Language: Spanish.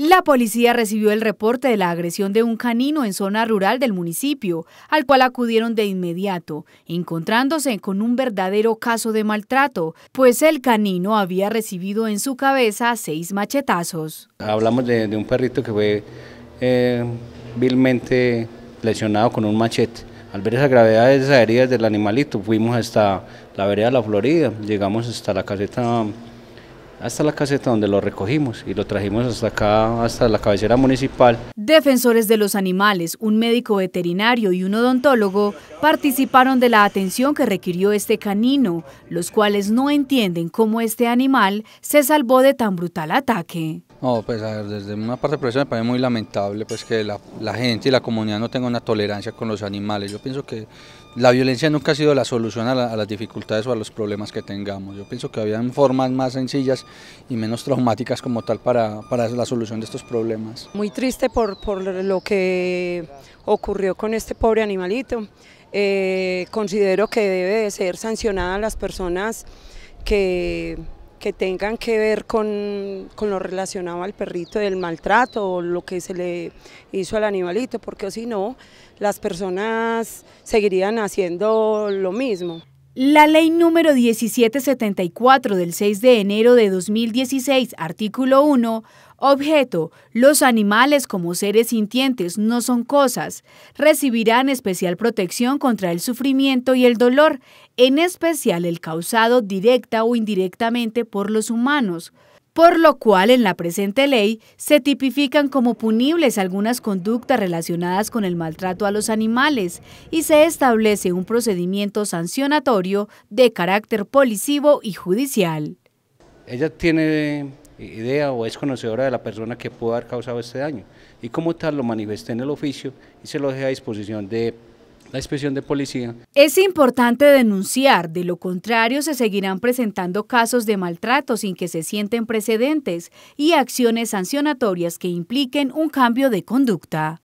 La policía recibió el reporte de la agresión de un canino en zona rural del municipio, al cual acudieron de inmediato, encontrándose con un verdadero caso de maltrato, pues el canino había recibido en su cabeza seis machetazos. Hablamos de, un perrito que fue eh, vilmente lesionado con un machete. Al ver esa gravedad de esas heridas del animalito, fuimos hasta la vereda de la Florida, llegamos hasta la caseta hasta la caseta donde lo recogimos y lo trajimos hasta acá, hasta la cabecera municipal. Defensores de los animales, un médico veterinario y un odontólogo participaron de la atención que requirió este canino, los cuales no entienden cómo este animal se salvó de tan brutal ataque. No, pues desde una parte profesional me parece muy lamentable pues que la, gente y la comunidad no tenga una tolerancia con los animales. Yo pienso que la violencia nunca ha sido la solución a, las dificultades o a los problemas que tengamos. Yo pienso que había formas más sencillas y menos traumáticas como tal para, la solución de estos problemas. Muy triste por, lo que ocurrió con este pobre animalito. Eh, considero que debe de ser sancionada las personas que que tengan que ver con, lo relacionado al perrito, del maltrato o lo que se le hizo al animalito, porque si no, las personas seguirían haciendo lo mismo. La ley número 1774 del 6 de enero de 2016, artículo 1, objeto, los animales como seres sintientes no son cosas, recibirán especial protección contra el sufrimiento y el dolor, en especial el causado directa o indirectamente por los humanos por lo cual en la presente ley se tipifican como punibles algunas conductas relacionadas con el maltrato a los animales y se establece un procedimiento sancionatorio de carácter policivo y judicial. Ella tiene idea o es conocedora de la persona que pudo haber causado este daño y como tal lo manifesté en el oficio y se lo dejé a disposición de la inspección de policía. Es importante denunciar, de lo contrario se seguirán presentando casos de maltrato sin que se sienten precedentes y acciones sancionatorias que impliquen un cambio de conducta.